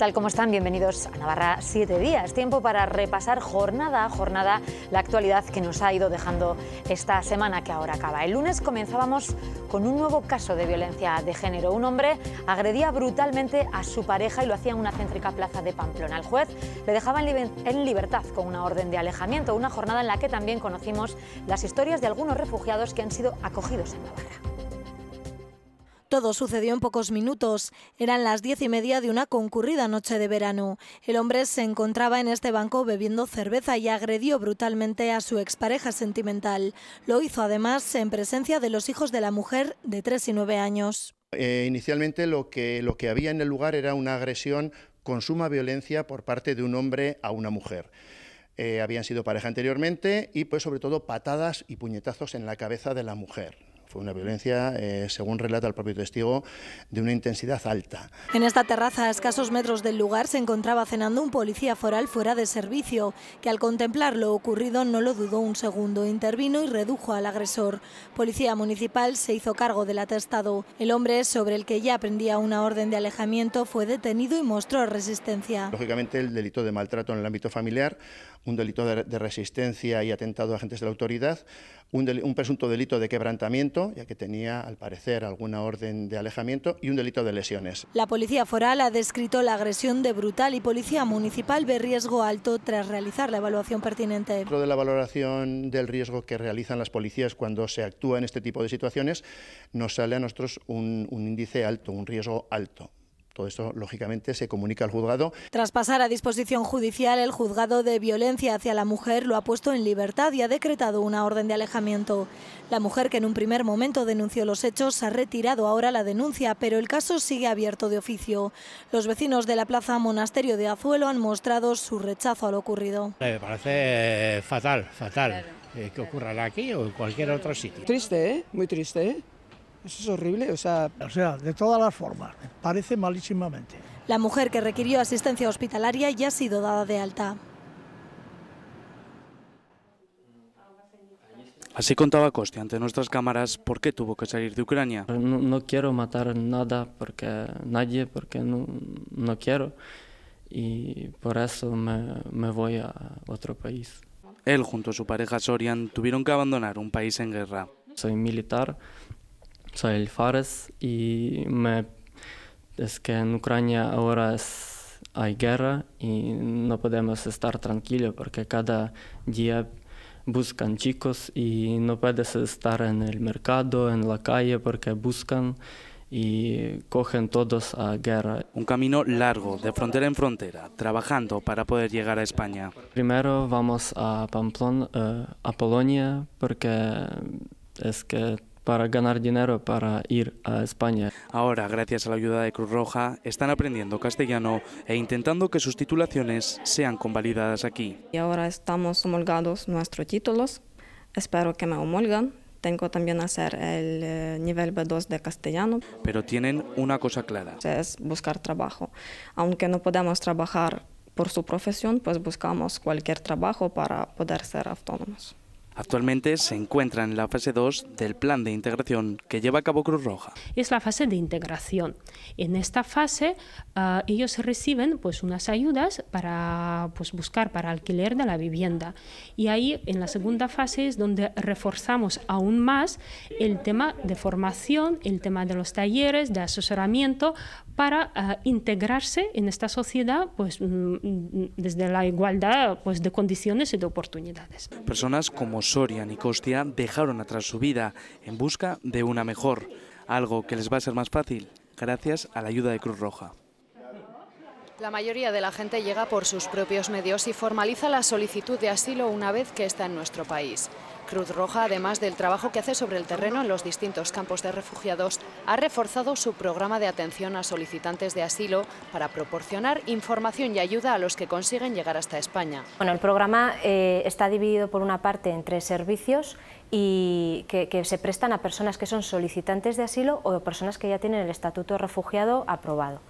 tal? como están? Bienvenidos a Navarra Siete Días. Tiempo para repasar jornada a jornada la actualidad que nos ha ido dejando esta semana que ahora acaba. El lunes comenzábamos con un nuevo caso de violencia de género. Un hombre agredía brutalmente a su pareja y lo hacía en una céntrica plaza de Pamplona. El juez le dejaba en libertad con una orden de alejamiento. Una jornada en la que también conocimos las historias de algunos refugiados que han sido acogidos en Navarra. Todo sucedió en pocos minutos. Eran las diez y media de una concurrida noche de verano. El hombre se encontraba en este banco bebiendo cerveza y agredió brutalmente a su expareja sentimental. Lo hizo además en presencia de los hijos de la mujer de tres y nueve años. Eh, inicialmente lo que, había en el lugar era una agresión con suma violencia por parte de un hombre a una mujer. Eh, habían sido pareja anteriormente y pues sobre todo patadas y puñetazos en la cabeza de la mujer. Fue una violencia, eh, según relata el propio testigo, de una intensidad alta. En esta terraza, a escasos metros del lugar, se encontraba cenando un policía foral fuera de servicio, que al contemplar lo ocurrido no lo dudó un segundo, intervino y redujo al agresor. Policía Municipal se hizo cargo del atestado. El hombre, sobre el que ya prendía una orden de alejamiento, fue detenido y mostró resistencia. Lógicamente, el delito de maltrato en el ámbito familiar un delito de, resistencia y atentado a agentes de la autoridad, un, presunto delito de quebrantamiento, ya que tenía, al parecer, alguna orden de alejamiento, y un delito de lesiones. La Policía Foral ha descrito la agresión de brutal y Policía Municipal ve riesgo alto tras realizar la evaluación pertinente. Dentro de la valoración del riesgo que realizan las policías cuando se actúa en este tipo de situaciones, nos sale a nosotros un índice alto, un riesgo alto. Todo esto, lógicamente, se comunica al juzgado. Tras pasar a disposición judicial, el juzgado de violencia hacia la mujer lo ha puesto en libertad y ha decretado una orden de alejamiento. La mujer que en un primer momento denunció los hechos ha retirado ahora la denuncia, pero el caso sigue abierto de oficio. Los vecinos de la plaza Monasterio de Azuelo han mostrado su rechazo a lo ocurrido. Me parece eh, fatal, fatal. Eh, que ocurra aquí o en cualquier otro sitio. Triste, ¿eh? Muy triste, ¿eh? Eso es horrible, o sea... O sea, de todas las formas, parece malísimamente. La mujer que requirió asistencia hospitalaria ya ha sido dada de alta. Así contaba Costi ante nuestras cámaras por qué tuvo que salir de Ucrania. No, quiero matar nada porque nadie, porque no, quiero y por eso me, me voy a otro país. Él junto a su pareja Sorian tuvieron que abandonar un país en guerra. Soy militar, soy el Fares y me, es que en Ucrania ahora es, hay guerra y no podemos estar tranquilos porque cada día buscan chicos y no puedes estar en el mercado, en la calle porque buscan y cogen todos a guerra. Un camino largo, de frontera en frontera, trabajando para poder llegar a España. Primero vamos a Pamplona, eh, a Polonia, porque es que para ganar dinero para ir a España. Ahora, gracias a la ayuda de Cruz Roja, están aprendiendo castellano e intentando que sus titulaciones sean convalidadas aquí. Y ahora estamos homologados nuestros títulos. Espero que me homologuen. Tengo también hacer el eh, nivel B2 de castellano. Pero tienen una cosa clara. Es buscar trabajo. Aunque no podemos trabajar por su profesión, pues buscamos cualquier trabajo para poder ser autónomos. Actualmente se encuentra en la fase 2 del plan de integración que lleva a cabo Cruz Roja. Es la fase de integración. En esta fase ah, ellos reciben pues, unas ayudas para pues, buscar para alquiler de la vivienda. Y ahí en la segunda fase es donde reforzamos aún más el tema de formación, el tema de los talleres, de asesoramiento para ah, integrarse en esta sociedad pues, mm, mm, desde la igualdad pues, de condiciones y de oportunidades. Personas como Soria ni Costia dejaron atrás su vida en busca de una mejor, algo que les va a ser más fácil gracias a la ayuda de Cruz Roja. La mayoría de la gente llega por sus propios medios y formaliza la solicitud de asilo una vez que está en nuestro país. Cruz Roja, además del trabajo que hace sobre el terreno en los distintos campos de refugiados, ha reforzado su programa de atención a solicitantes de asilo para proporcionar información y ayuda a los que consiguen llegar hasta España. Bueno, el programa eh, está dividido por una parte entre servicios y que, se prestan a personas que son solicitantes de asilo o personas que ya tienen el estatuto de refugiado aprobado.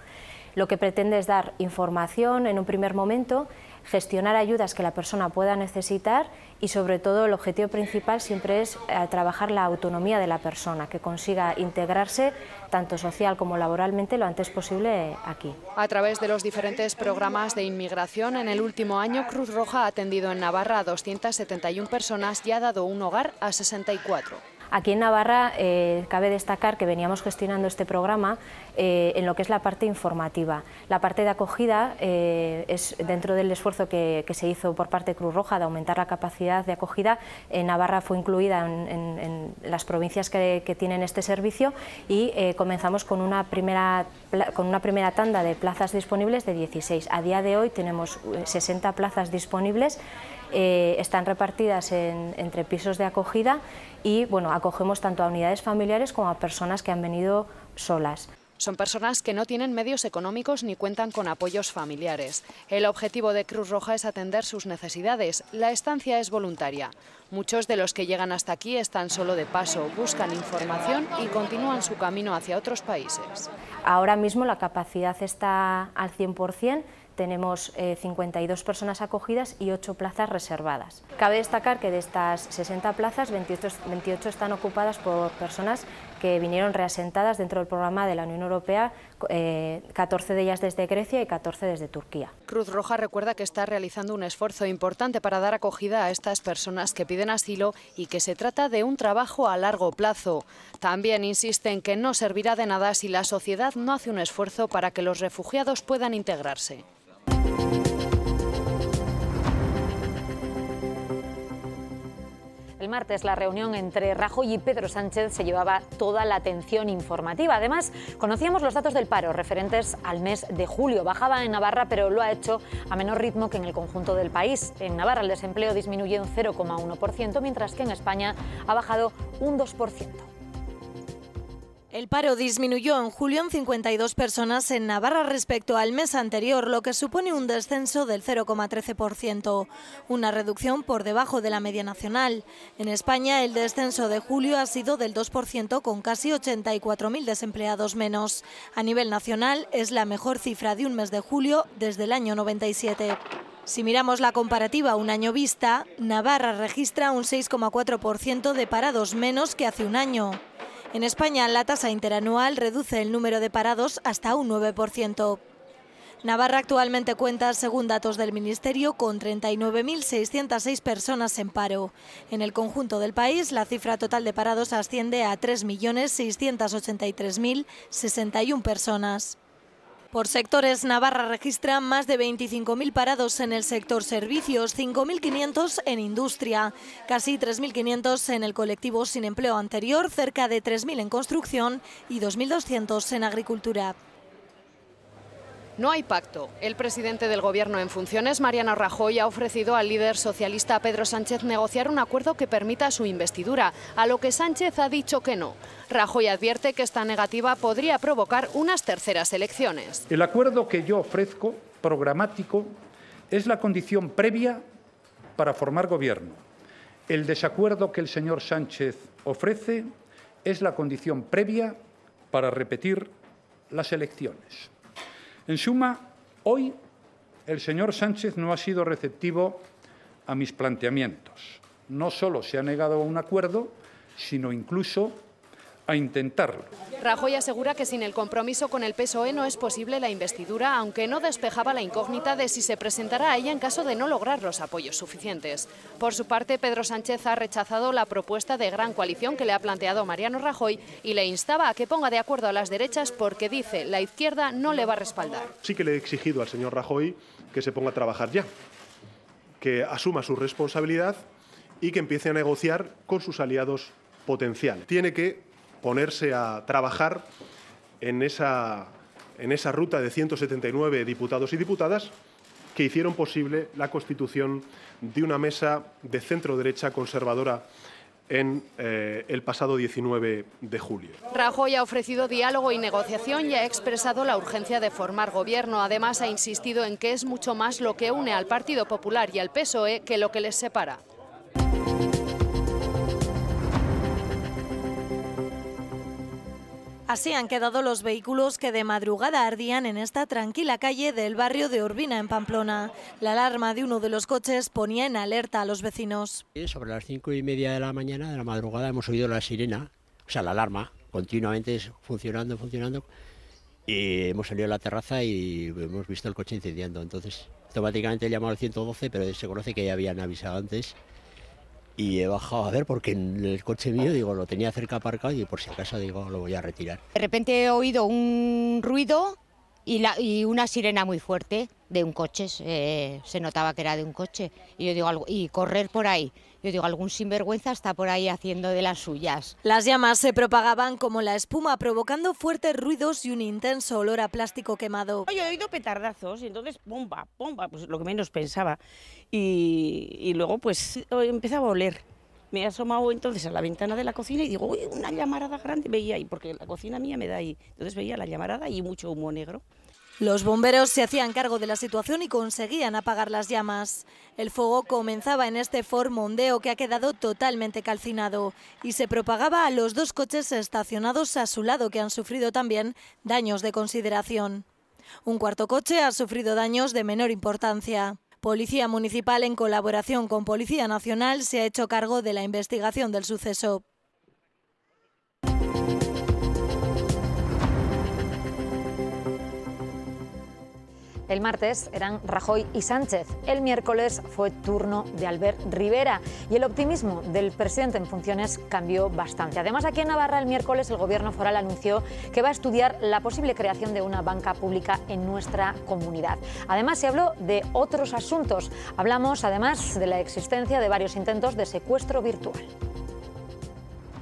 Lo que pretende es dar información en un primer momento, gestionar ayudas que la persona pueda necesitar y sobre todo el objetivo principal siempre es eh, trabajar la autonomía de la persona, que consiga integrarse tanto social como laboralmente lo antes posible aquí. A través de los diferentes programas de inmigración, en el último año Cruz Roja ha atendido en Navarra a 271 personas y ha dado un hogar a 64. Aquí en Navarra eh, cabe destacar que veníamos gestionando este programa eh, en lo que es la parte informativa. La parte de acogida eh, es dentro del esfuerzo que, se hizo por parte de Cruz Roja de aumentar la capacidad de acogida. Navarra fue incluida en, las provincias que, tienen este servicio y comenzamos con una, primera, con una primera tanda de plazas disponibles de 16. A día de hoy tenemos 60 plazas disponibles, están repartidas entre pisos de acogida y bueno, acogemos tanto a unidades familiares como a personas que han venido solas. Son personas que no tienen medios económicos ni cuentan con apoyos familiares. El objetivo de Cruz Roja es atender sus necesidades. La estancia es voluntaria. Muchos de los que llegan hasta aquí están solo de paso, buscan información y continúan su camino hacia otros países. Ahora mismo la capacidad está al 100%, tenemos 52 eh, personas acogidas y 8 plazas reservadas. Cabe destacar que de estas 60 plazas, 28, están ocupadas por personas que vinieron reasentadas dentro del programa de la Unión Europea, 14 eh, de ellas desde Grecia y 14 desde Turquía. Cruz Roja recuerda que está realizando un esfuerzo importante para dar acogida a estas personas que piden asilo y que se trata de un trabajo a largo plazo. También insisten que no servirá de nada si la sociedad no hace un esfuerzo para que los refugiados puedan integrarse. El martes la reunión entre Rajoy y Pedro Sánchez se llevaba toda la atención informativa. Además, conocíamos los datos del paro referentes al mes de julio. Bajaba en Navarra, pero lo ha hecho a menor ritmo que en el conjunto del país. En Navarra el desempleo disminuye un 0,1%, mientras que en España ha bajado un 2%. El paro disminuyó en julio en 52 personas en Navarra respecto al mes anterior, lo que supone un descenso del 0,13%, una reducción por debajo de la media nacional. En España, el descenso de julio ha sido del 2%, con casi 84.000 desempleados menos. A nivel nacional, es la mejor cifra de un mes de julio desde el año 97. Si miramos la comparativa un año vista, Navarra registra un 6,4% de parados menos que hace un año. En España, la tasa interanual reduce el número de parados hasta un 9%. Navarra actualmente cuenta, según datos del Ministerio, con 39.606 personas en paro. En el conjunto del país, la cifra total de parados asciende a 3.683.061 personas. Por sectores, Navarra registra más de 25.000 parados en el sector servicios, 5.500 en industria, casi 3.500 en el colectivo sin empleo anterior, cerca de 3.000 en construcción y 2.200 en agricultura. No hay pacto. El presidente del Gobierno en funciones, Mariano Rajoy, ha ofrecido al líder socialista Pedro Sánchez negociar un acuerdo que permita su investidura, a lo que Sánchez ha dicho que no. Rajoy advierte que esta negativa podría provocar unas terceras elecciones. El acuerdo que yo ofrezco, programático, es la condición previa para formar Gobierno. El desacuerdo que el señor Sánchez ofrece es la condición previa para repetir las elecciones. En suma, hoy el señor Sánchez no ha sido receptivo a mis planteamientos. No solo se ha negado a un acuerdo, sino incluso a intentarlo. Rajoy asegura que sin el compromiso con el PSOE no es posible la investidura, aunque no despejaba la incógnita de si se presentará a ella en caso de no lograr los apoyos suficientes. Por su parte, Pedro Sánchez ha rechazado la propuesta de gran coalición que le ha planteado Mariano Rajoy y le instaba a que ponga de acuerdo a las derechas porque dice la izquierda no le va a respaldar. Sí que le he exigido al señor Rajoy que se ponga a trabajar ya, que asuma su responsabilidad y que empiece a negociar con sus aliados potenciales. Tiene que ponerse a trabajar en esa, en esa ruta de 179 diputados y diputadas que hicieron posible la constitución de una mesa de centro-derecha conservadora en eh, el pasado 19 de julio. Rajoy ha ofrecido diálogo y negociación y ha expresado la urgencia de formar gobierno. Además, ha insistido en que es mucho más lo que une al Partido Popular y al PSOE que lo que les separa. Así han quedado los vehículos que de madrugada ardían en esta tranquila calle del barrio de Urbina, en Pamplona. La alarma de uno de los coches ponía en alerta a los vecinos. Sobre las cinco y media de la mañana, de la madrugada, hemos oído la sirena, o sea, la alarma, continuamente funcionando, funcionando. Y hemos salido a la terraza y hemos visto el coche incendiando. Entonces, automáticamente he llamado al 112, pero se conoce que ya habían avisado antes y he bajado a ver porque el coche mío, digo, lo tenía cerca aparcado y por si acaso, digo, lo voy a retirar. De repente he oído un ruido y, una sirena muy fuerte de un coche, se notaba que era de un coche, y yo digo algo, y correr por ahí. Yo digo, algún sinvergüenza está por ahí haciendo de las suyas. Las llamas se propagaban como la espuma, provocando fuertes ruidos y un intenso olor a plástico quemado. Yo he oído petardazos y entonces, bomba, bomba, pues lo que menos pensaba. Y, luego pues empezaba a oler me he asomado entonces a la ventana de la cocina y digo, Uy, una llamarada grande veía ahí, porque la cocina mía me da ahí. Entonces veía la llamarada y mucho humo negro. Los bomberos se hacían cargo de la situación y conseguían apagar las llamas. El fuego comenzaba en este formondeo que ha quedado totalmente calcinado y se propagaba a los dos coches estacionados a su lado que han sufrido también daños de consideración. Un cuarto coche ha sufrido daños de menor importancia. Policía Municipal en colaboración con Policía Nacional se ha hecho cargo de la investigación del suceso. El martes eran Rajoy y Sánchez. El miércoles fue turno de Albert Rivera y el optimismo del presidente en funciones cambió bastante. Además, aquí en Navarra el miércoles el gobierno foral anunció que va a estudiar la posible creación de una banca pública en nuestra comunidad. Además, se habló de otros asuntos. Hablamos además de la existencia de varios intentos de secuestro virtual.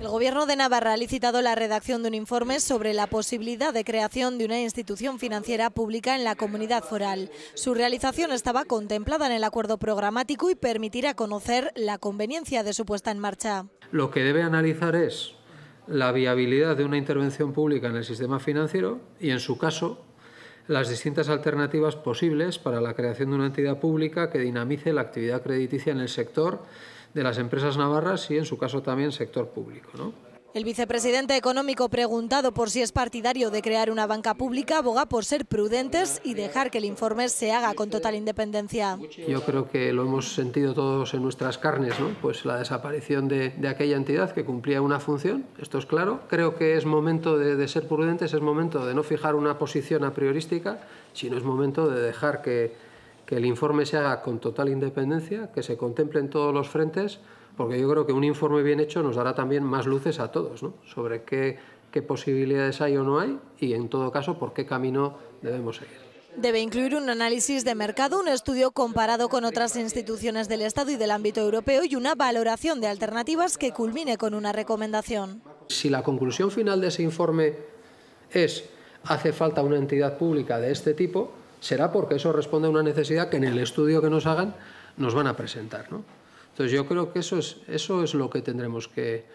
El Gobierno de Navarra ha licitado la redacción de un informe sobre la posibilidad de creación de una institución financiera pública en la comunidad foral. Su realización estaba contemplada en el acuerdo programático y permitirá conocer la conveniencia de su puesta en marcha. Lo que debe analizar es la viabilidad de una intervención pública en el sistema financiero y, en su caso, las distintas alternativas posibles para la creación de una entidad pública que dinamice la actividad crediticia en el sector de las empresas navarras y, en su caso, también sector público. El vicepresidente económico, preguntado por si es partidario de crear una banca pública, aboga por ser prudentes y dejar que el informe se haga con total independencia. Yo creo que lo hemos sentido todos en nuestras carnes, ¿no? pues la desaparición de, aquella entidad que cumplía una función, esto es claro. Creo que es momento de, de ser prudentes, es momento de no fijar una posición a priorística, sino es momento de dejar que que el informe se haga con total independencia, que se contemple en todos los frentes, porque yo creo que un informe bien hecho nos dará también más luces a todos ¿no? sobre qué posibilidades hay o no hay y, en todo caso, por qué camino debemos seguir. Debe incluir un análisis de mercado, un estudio comparado con otras instituciones del Estado y del ámbito europeo y una valoración de alternativas que culmine con una recomendación. Si la conclusión final de ese informe es hace falta una entidad pública de este tipo, será porque eso responde a una necesidad que en el estudio que nos hagan nos van a presentar. Entonces yo creo que eso es, eso es lo que tendremos eh,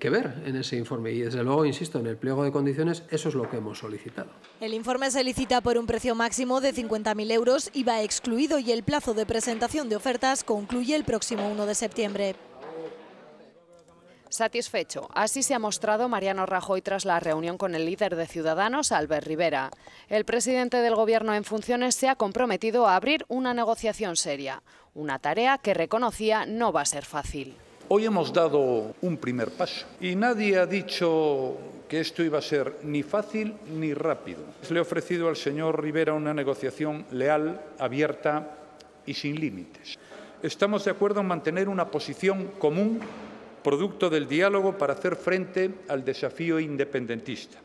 que, ver en ese informe. Y desde luego, insisto, en el pliego de condiciones eso es lo que hemos solicitado. El informe se licita por un precio máximo de 50.000 euros, y va excluido y el plazo de presentación de ofertas concluye el próximo 1 de septiembre. Satisfecho. Así se ha mostrado Mariano Rajoy tras la reunión con el líder de Ciudadanos, Albert Rivera. El presidente del Gobierno en funciones se ha comprometido a abrir una negociación seria, una tarea que reconocía no va a ser fácil. Hoy hemos dado un primer paso y nadie ha dicho que esto iba a ser ni fácil ni rápido. Le he ofrecido al señor Rivera una negociación leal, abierta y sin límites. Estamos de acuerdo en mantener una posición común producto del diálogo para hacer frente al desafío independentista.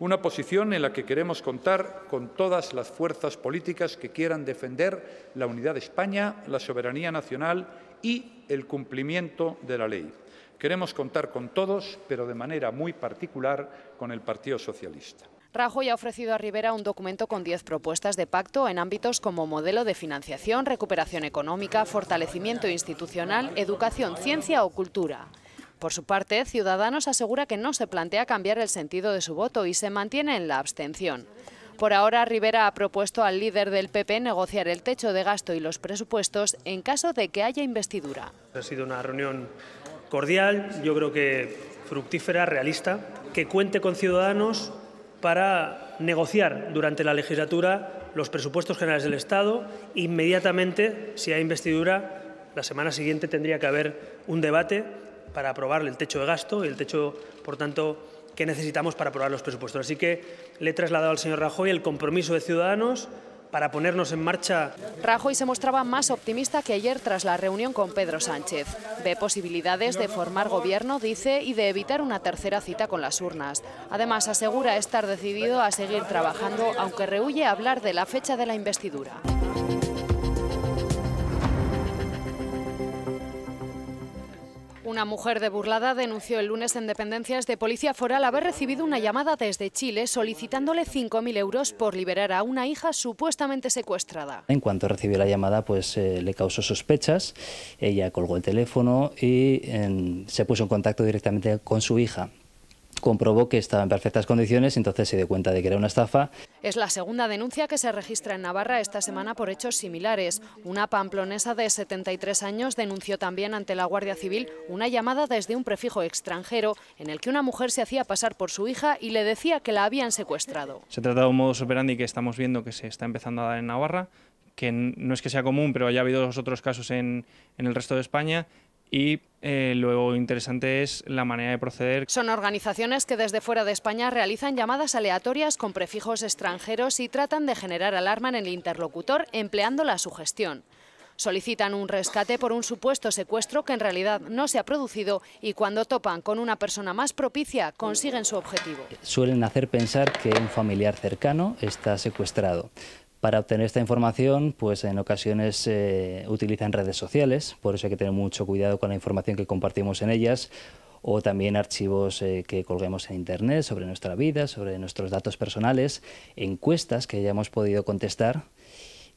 Una posición en la que queremos contar con todas las fuerzas políticas que quieran defender la unidad de España, la soberanía nacional y el cumplimiento de la ley. Queremos contar con todos, pero de manera muy particular con el Partido Socialista. Rajoy ha ofrecido a Rivera un documento con 10 propuestas de pacto en ámbitos como modelo de financiación, recuperación económica, fortalecimiento institucional, educación, ciencia o cultura. Por su parte, Ciudadanos asegura que no se plantea cambiar el sentido de su voto y se mantiene en la abstención. Por ahora, Rivera ha propuesto al líder del PP negociar el techo de gasto y los presupuestos en caso de que haya investidura. Ha sido una reunión cordial, yo creo que fructífera, realista, que cuente con Ciudadanos para negociar durante la legislatura los presupuestos generales del Estado. Inmediatamente, si hay investidura, la semana siguiente tendría que haber un debate para aprobar el techo de gasto y el techo, por tanto, que necesitamos para aprobar los presupuestos. Así que le he trasladado al señor Rajoy el compromiso de Ciudadanos para ponernos en marcha. Rajoy se mostraba más optimista que ayer tras la reunión con Pedro Sánchez. Ve posibilidades de formar gobierno, dice, y de evitar una tercera cita con las urnas. Además, asegura estar decidido a seguir trabajando, aunque rehuye hablar de la fecha de la investidura. Una mujer de Burlada denunció el lunes en dependencias de Policía Foral haber recibido una llamada desde Chile solicitándole 5.000 euros por liberar a una hija supuestamente secuestrada. En cuanto recibió la llamada, pues eh, le causó sospechas, ella colgó el teléfono y se puso en contacto directamente con su hija comprobó que estaba en perfectas condiciones, entonces se dio cuenta de que era una estafa. Es la segunda denuncia que se registra en Navarra esta semana por hechos similares. Una pamplonesa de 73 años denunció también ante la Guardia Civil una llamada desde un prefijo extranjero en el que una mujer se hacía pasar por su hija y le decía que la habían secuestrado. Se trata de un modus operandi que estamos viendo que se está empezando a dar en Navarra, que no es que sea común, pero haya habido otros casos en, en el resto de España, y eh, luego interesante es la manera de proceder. Son organizaciones que desde fuera de España realizan llamadas aleatorias con prefijos extranjeros y tratan de generar alarma en el interlocutor empleando la sugestión. Solicitan un rescate por un supuesto secuestro que en realidad no se ha producido y cuando topan con una persona más propicia consiguen su objetivo. Suelen hacer pensar que un familiar cercano está secuestrado. Para obtener esta información, pues en ocasiones eh, utilizan redes sociales, por eso hay que tener mucho cuidado con la información que compartimos en ellas, o también archivos eh, que colguemos en Internet sobre nuestra vida, sobre nuestros datos personales, encuestas que hayamos podido contestar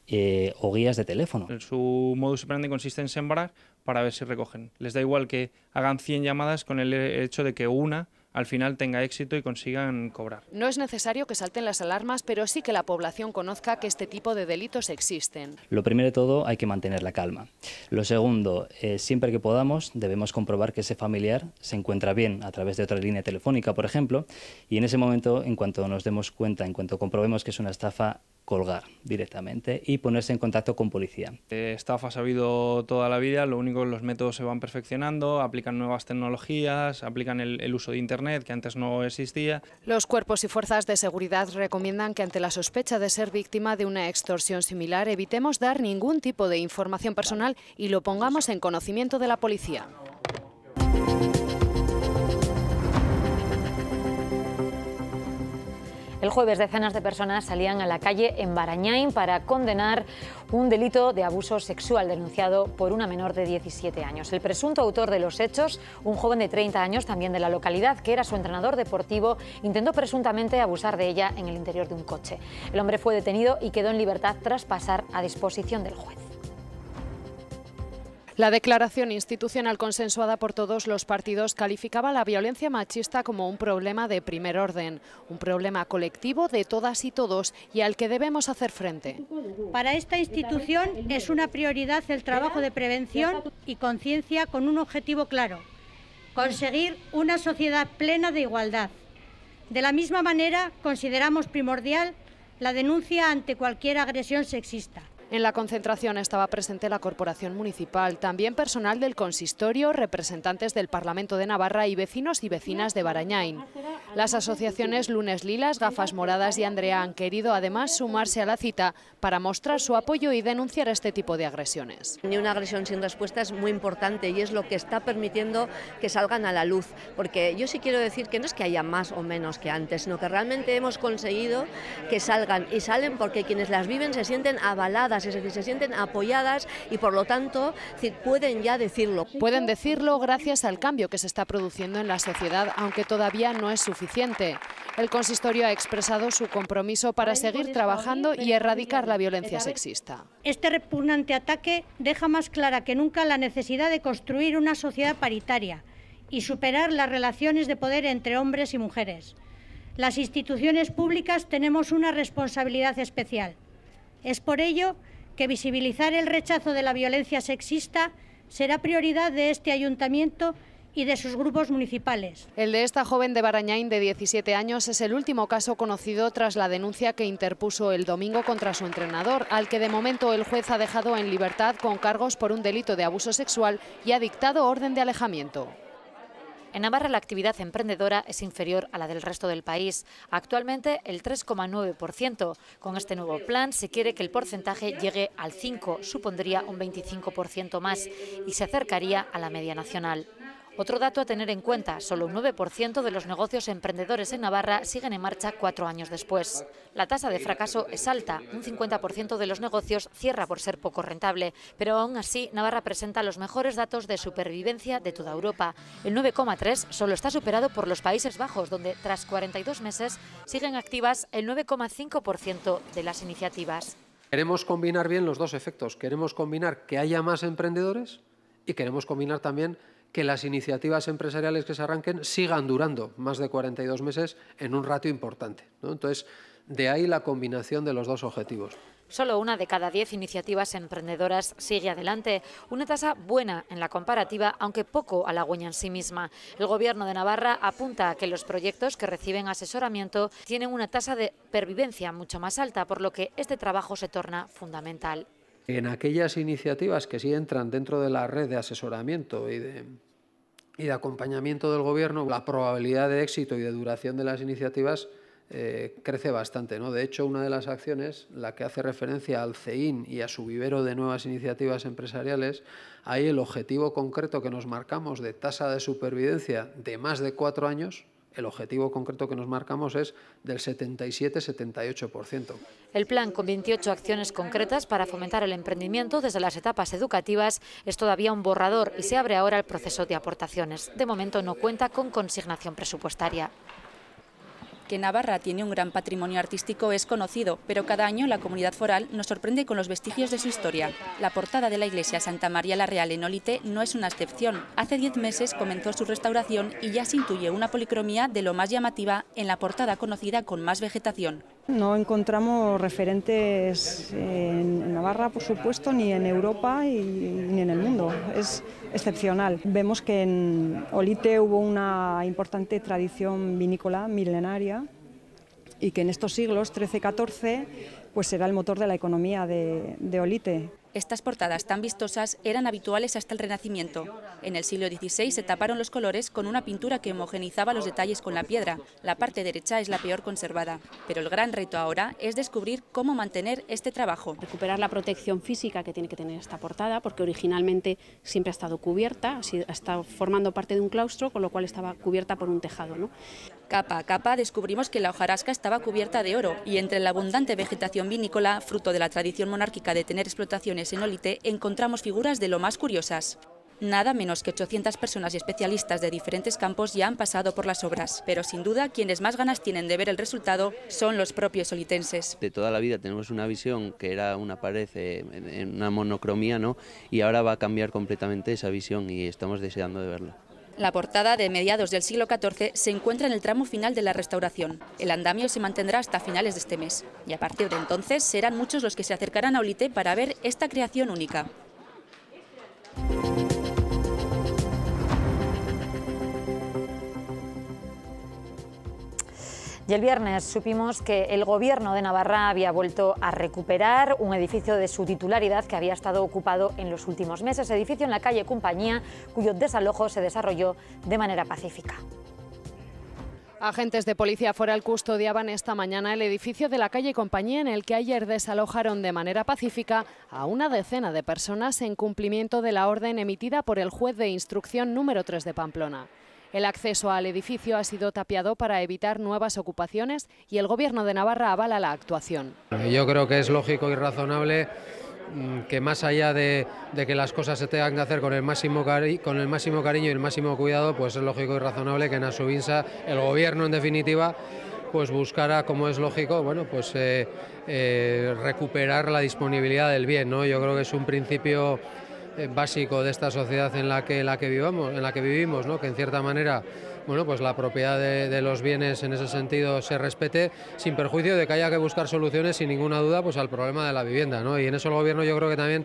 eh, o guías de teléfono. Su modus operandi consiste en sembrar para ver si recogen. Les da igual que hagan 100 llamadas con el hecho de que una al final tenga éxito y consigan cobrar. No es necesario que salten las alarmas, pero sí que la población conozca que este tipo de delitos existen. Lo primero de todo, hay que mantener la calma. Lo segundo, eh, siempre que podamos, debemos comprobar que ese familiar se encuentra bien a través de otra línea telefónica, por ejemplo, y en ese momento, en cuanto nos demos cuenta, en cuanto comprobemos que es una estafa, colgar directamente y ponerse en contacto con policía. Estafa ha sabido toda la vida, lo único que los métodos se van perfeccionando, aplican nuevas tecnologías, aplican el, uso de Internet que antes no existía. Los cuerpos y fuerzas de seguridad recomiendan que ante la sospecha de ser víctima de una extorsión similar evitemos dar ningún tipo de información personal y lo pongamos en conocimiento de la policía. El jueves decenas de personas salían a la calle en Barañáin para condenar un delito de abuso sexual denunciado por una menor de 17 años. El presunto autor de los hechos, un joven de 30 años también de la localidad, que era su entrenador deportivo, intentó presuntamente abusar de ella en el interior de un coche. El hombre fue detenido y quedó en libertad tras pasar a disposición del juez. La declaración institucional consensuada por todos los partidos calificaba la violencia machista como un problema de primer orden, un problema colectivo de todas y todos y al que debemos hacer frente. Para esta institución es una prioridad el trabajo de prevención y conciencia con un objetivo claro, conseguir una sociedad plena de igualdad. De la misma manera, consideramos primordial la denuncia ante cualquier agresión sexista. En la concentración estaba presente la Corporación Municipal, también personal del consistorio, representantes del Parlamento de Navarra y vecinos y vecinas de Barañain. Las asociaciones Lunes Lilas, Gafas Moradas y Andrea han querido además sumarse a la cita para mostrar su apoyo y denunciar este tipo de agresiones. Ni una agresión sin respuesta es muy importante y es lo que está permitiendo que salgan a la luz, porque yo sí quiero decir que no es que haya más o menos que antes, sino que realmente hemos conseguido que salgan y salen porque quienes las viven se sienten avaladas se sienten apoyadas y por lo tanto pueden ya decirlo. Pueden decirlo gracias al cambio que se está produciendo en la sociedad, aunque todavía no es suficiente. El consistorio ha expresado su compromiso para seguir trabajando ¿eh? y erradicar la violencia sexista. Este repugnante ataque deja más clara que nunca la necesidad de construir una sociedad paritaria y superar las relaciones de poder entre hombres y mujeres. Las instituciones públicas tenemos una responsabilidad especial. Es por ello que visibilizar el rechazo de la violencia sexista será prioridad de este ayuntamiento y de sus grupos municipales. El de esta joven de Barañáin de 17 años es el último caso conocido tras la denuncia que interpuso el domingo contra su entrenador, al que de momento el juez ha dejado en libertad con cargos por un delito de abuso sexual y ha dictado orden de alejamiento. En Navarra la actividad emprendedora es inferior a la del resto del país, actualmente el 3,9%. Con este nuevo plan se quiere que el porcentaje llegue al 5, supondría un 25% más y se acercaría a la media nacional. Otro dato a tener en cuenta, solo un 9% de los negocios emprendedores en Navarra siguen en marcha cuatro años después. La tasa de fracaso es alta, un 50% de los negocios cierra por ser poco rentable, pero aún así Navarra presenta los mejores datos de supervivencia de toda Europa. El 9,3 solo está superado por los Países Bajos, donde tras 42 meses siguen activas el 9,5% de las iniciativas. Queremos combinar bien los dos efectos. Queremos combinar que haya más emprendedores y queremos combinar también que las iniciativas empresariales que se arranquen sigan durando más de 42 meses en un ratio importante. Entonces, de ahí la combinación de los dos objetivos. Solo una de cada diez iniciativas emprendedoras sigue adelante, una tasa buena en la comparativa, aunque poco halagüeña en sí misma. El Gobierno de Navarra apunta a que los proyectos que reciben asesoramiento tienen una tasa de pervivencia mucho más alta, por lo que este trabajo se torna fundamental en aquellas iniciativas que sí entran dentro de la red de asesoramiento y de, acompañamiento del gobierno, la probabilidad de éxito y de duración de las iniciativas eh, crece bastante. ¿no? De hecho, una de las acciones, la que hace referencia al CEIN y a su vivero de nuevas iniciativas empresariales, hay el objetivo concreto que nos marcamos de tasa de supervivencia de más de cuatro años, el objetivo concreto que nos marcamos es del 77-78%. El plan, con 28 acciones concretas para fomentar el emprendimiento desde las etapas educativas, es todavía un borrador y se abre ahora el proceso de aportaciones. De momento no cuenta con consignación presupuestaria que Navarra tiene un gran patrimonio artístico es conocido, pero cada año la comunidad foral nos sorprende con los vestigios de su historia. La portada de la iglesia Santa María la Real en Olite no es una excepción. Hace 10 meses comenzó su restauración y ya se intuye una policromía de lo más llamativa en la portada conocida con más vegetación. No encontramos referentes en Navarra, por supuesto, ni en Europa ni en el mundo. Es excepcional. Vemos que en Olite hubo una importante tradición vinícola milenaria y que en estos siglos, 13-14, pues será el motor de la economía de Olite. Estas portadas tan vistosas eran habituales hasta el Renacimiento. En el siglo XVI se taparon los colores con una pintura que homogenizaba los detalles con la piedra. La parte derecha es la peor conservada. Pero el gran reto ahora es descubrir cómo mantener este trabajo. Recuperar la protección física que tiene que tener esta portada, porque originalmente siempre ha estado cubierta, ha estado formando parte de un claustro, con lo cual estaba cubierta por un tejado. Capa a capa descubrimos que la hojarasca estaba cubierta de oro y entre la abundante vegetación vinícola, fruto de la tradición monárquica de tener explotaciones en Olite, encontramos figuras de lo más curiosas. Nada menos que 800 personas y especialistas de diferentes campos ya han pasado por las obras, pero sin duda quienes más ganas tienen de ver el resultado son los propios olitenses. De toda la vida tenemos una visión que era una pared eh, en una monocromía, ¿no? Y ahora va a cambiar completamente esa visión y estamos deseando de verla. La portada de mediados del siglo XIV se encuentra en el tramo final de la restauración. El andamio se mantendrá hasta finales de este mes y a partir de entonces serán muchos los que se acercarán a Olite para ver esta creación única. Y el viernes supimos que el Gobierno de Navarra había vuelto a recuperar un edificio de su titularidad que había estado ocupado en los últimos meses, edificio en la calle Compañía, cuyo desalojo se desarrolló de manera pacífica. Agentes de policía foral custodiaban esta mañana el edificio de la calle Compañía en el que ayer desalojaron de manera pacífica a una decena de personas en cumplimiento de la orden emitida por el juez de instrucción número 3 de Pamplona. El acceso al edificio ha sido tapiado para evitar nuevas ocupaciones y el Gobierno de Navarra avala la actuación. Yo creo que es lógico y razonable mm, que más allá de, que las cosas se tengan que hacer con el máximo cariño y el máximo cuidado, pues es lógico y razonable que en Asubinsa el gobierno en definitiva pues buscara, como es lógico, bueno, pues eh, eh, recuperar la disponibilidad del bien, ¿no? Yo creo que es un principio eh, básico de esta sociedad en la que, la que, vivamos, en la que vivimos, que en cierta manera bueno, pues la propiedad de, los bienes en ese sentido se respete, sin perjuicio de que haya que buscar soluciones, sin ninguna duda, pues al problema de la vivienda. Y en eso el Gobierno yo creo que también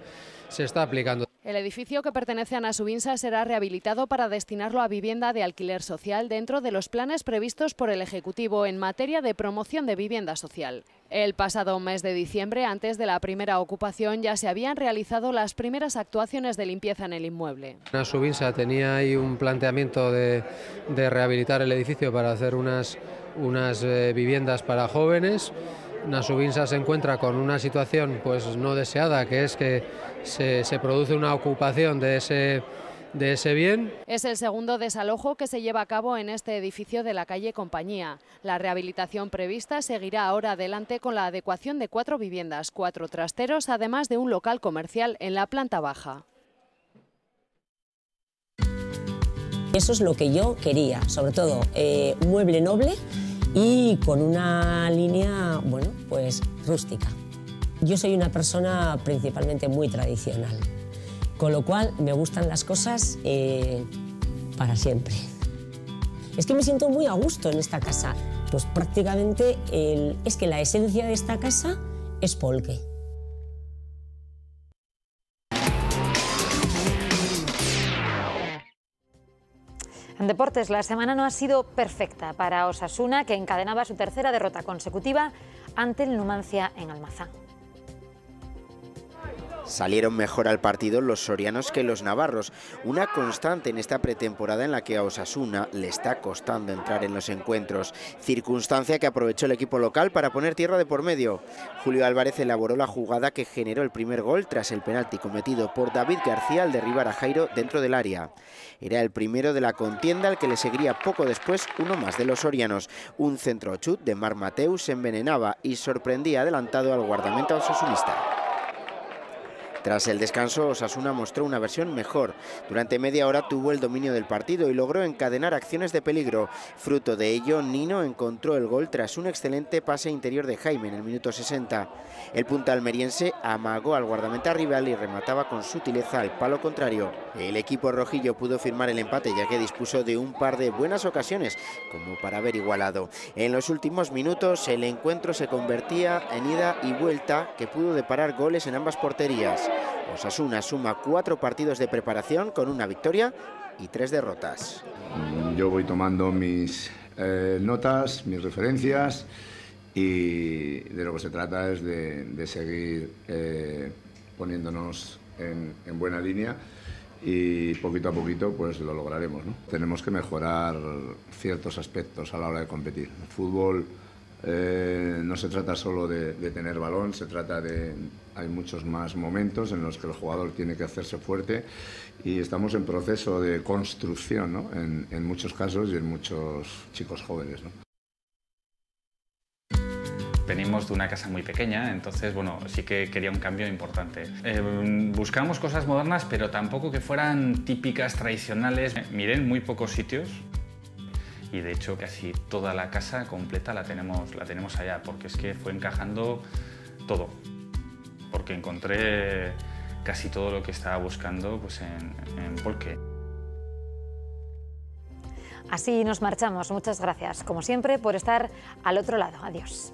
se está aplicando. El edificio que pertenece a Nasubinsa será rehabilitado para destinarlo a vivienda de alquiler social dentro de los planes previstos por el Ejecutivo en materia de promoción de vivienda social. El pasado mes de diciembre, antes de la primera ocupación, ya se habían realizado las primeras actuaciones de limpieza en el inmueble. Nasubinsa subinsa tenía ahí un planteamiento de, rehabilitar el edificio para hacer unas, unas eh, viviendas para jóvenes. Nasubinsa se encuentra con una situación pues no deseada, que es que se, se produce una ocupación de ese de ese bien. Es el segundo desalojo que se lleva a cabo en este edificio de la calle Compañía. La rehabilitación prevista seguirá ahora adelante con la adecuación de cuatro viviendas, cuatro trasteros, además de un local comercial en la planta baja. Eso es lo que yo quería, sobre todo eh, mueble noble y con una línea, bueno, pues rústica. Yo soy una persona principalmente muy tradicional. Con lo cual, me gustan las cosas eh, para siempre. Es que me siento muy a gusto en esta casa. Pues prácticamente es que la esencia de esta casa es Polke. En deportes, la semana no ha sido perfecta para Osasuna, que encadenaba su tercera derrota consecutiva ante el Numancia en Almazán. Salieron mejor al partido los sorianos que los navarros, una constante en esta pretemporada en la que a Osasuna le está costando entrar en los encuentros, circunstancia que aprovechó el equipo local para poner tierra de por medio. Julio Álvarez elaboró la jugada que generó el primer gol tras el penalti cometido por David García al derribar a Jairo dentro del área. Era el primero de la contienda al que le seguiría poco después uno más de los sorianos. Un centro chut de Mar Mateus envenenaba y sorprendía adelantado al guardameta osasunista. Tras el descanso, Osasuna mostró una versión mejor. Durante media hora tuvo el dominio del partido y logró encadenar acciones de peligro. Fruto de ello, Nino encontró el gol tras un excelente pase interior de Jaime en el minuto 60. El punta almeriense amagó al guardameta rival y remataba con sutileza al palo contrario. El equipo rojillo pudo firmar el empate ya que dispuso de un par de buenas ocasiones como para haber igualado. En los últimos minutos el encuentro se convertía en ida y vuelta que pudo deparar goles en ambas porterías. Osasuna suma cuatro partidos de preparación con una victoria y tres derrotas. Mm, yo voy tomando mis eh, notas, mis referencias y de lo que se trata es de, seguir eh, poniéndonos en, buena línea y poquito a poquito pues lo lograremos. Tenemos que mejorar ciertos aspectos a la hora de competir. fútbol eh, no se trata solo de, tener balón, se trata de. Hay muchos más momentos en los que el jugador tiene que hacerse fuerte y estamos en proceso de construcción ¿no? en, muchos casos y en muchos chicos jóvenes. venimos de una casa muy pequeña, entonces, bueno, sí que quería un cambio importante. Eh, buscamos cosas modernas, pero tampoco que fueran típicas, tradicionales. miren muy pocos sitios y de hecho casi toda la casa completa la tenemos, la tenemos allá, porque es que fue encajando todo, porque encontré casi todo lo que estaba buscando pues, en, en Así nos marchamos. Muchas gracias, como siempre, por estar al otro lado. Adiós.